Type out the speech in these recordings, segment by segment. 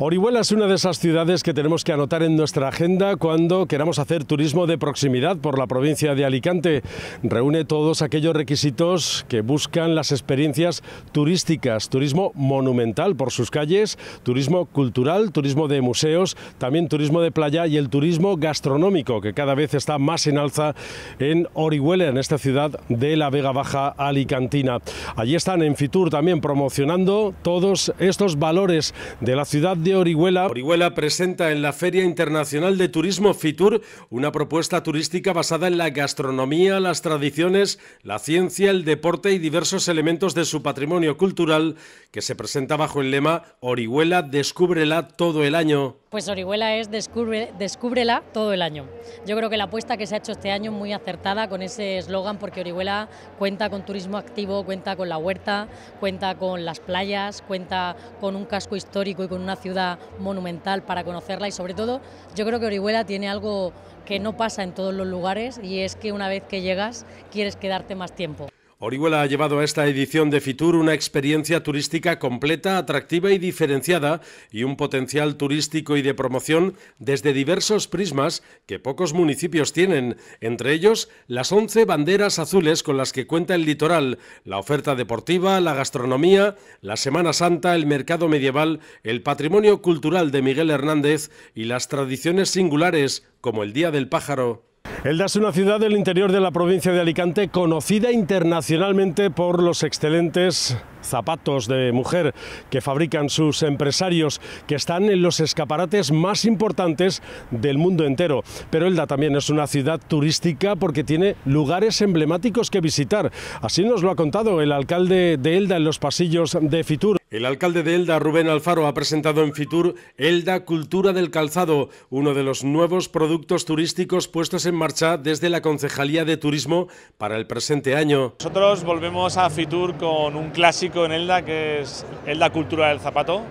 Orihuela es una de esas ciudades que tenemos que anotar en nuestra agenda cuando queramos hacer turismo de proximidad por la provincia de Alicante. Reúne todos aquellos requisitos que buscan las experiencias turísticas, turismo monumental por sus calles, turismo cultural, turismo de museos, también turismo de playa y el turismo gastronómico que cada vez está más en alza en Orihuela, en esta ciudad de la Vega Baja Alicantina. Allí están en Fitur también promocionando todos estos valores de la ciudad Orihuela. Orihuela presenta en la Feria Internacional de Turismo Fitur una propuesta turística basada en la gastronomía, las tradiciones, la ciencia, el deporte y diversos elementos de su patrimonio cultural que se presenta bajo el lema Orihuela descúbrela todo el año. Pues Orihuela es Descúbrela todo el año. Yo creo que la apuesta que se ha hecho este año es muy acertada con ese eslogan porque Orihuela cuenta con turismo activo, cuenta con la huerta, cuenta con las playas, cuenta con un casco histórico y con una ciudad monumental para conocerla y sobre todo yo creo que Orihuela tiene algo que no pasa en todos los lugares y es que una vez que llegas quieres quedarte más tiempo. Orihuela ha llevado a esta edición de Fitur una experiencia turística completa, atractiva y diferenciada y un potencial turístico y de promoción desde diversos prismas que pocos municipios tienen, entre ellos las 11 banderas azules con las que cuenta el litoral, la oferta deportiva, la gastronomía, la Semana Santa, el mercado medieval, el patrimonio cultural de Miguel Hernández y las tradiciones singulares como el Día del Pájaro. Elda es una ciudad del interior de la provincia de Alicante conocida internacionalmente por los excelentes zapatos de mujer que fabrican sus empresarios, que están en los escaparates más importantes del mundo entero. Pero Elda también es una ciudad turística porque tiene lugares emblemáticos que visitar. Así nos lo ha contado el alcalde de Elda en los pasillos de Fitur. El alcalde de Elda, Rubén Alfaro, ha presentado en Fitur Elda Cultura del Calzado, uno de los nuevos productos turísticos puestos en marcha desde la Concejalía de Turismo para el presente año. Nosotros volvemos a Fitur con un clásico en Elda, que es Elda Cultura del Zapato.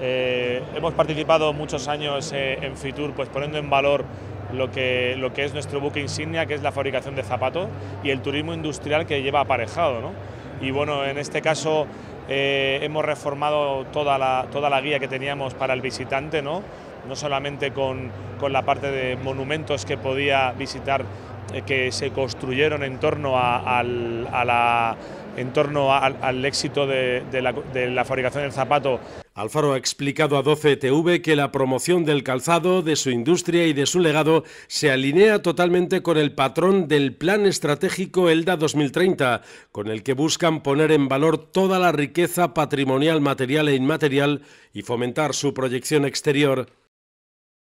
Eh, hemos participado muchos años eh, en Fitur pues, poniendo en valor lo que, lo que es nuestro buque insignia, que es la fabricación de zapatos y el turismo industrial que lleva aparejado. ¿no? Y bueno, en este caso eh, hemos reformado toda la, toda la guía que teníamos para el visitante, ¿no? no solamente con, la parte de monumentos que podía visitar, eh, que se construyeron en torno a la en torno al éxito de, la, de la fabricación del zapato. Alfaro ha explicado a 12TV que la promoción del calzado, de su industria y de su legado se alinea totalmente con el patrón del Plan Estratégico ELDA 2030, con el que buscan poner en valor toda la riqueza patrimonial material e inmaterial y fomentar su proyección exterior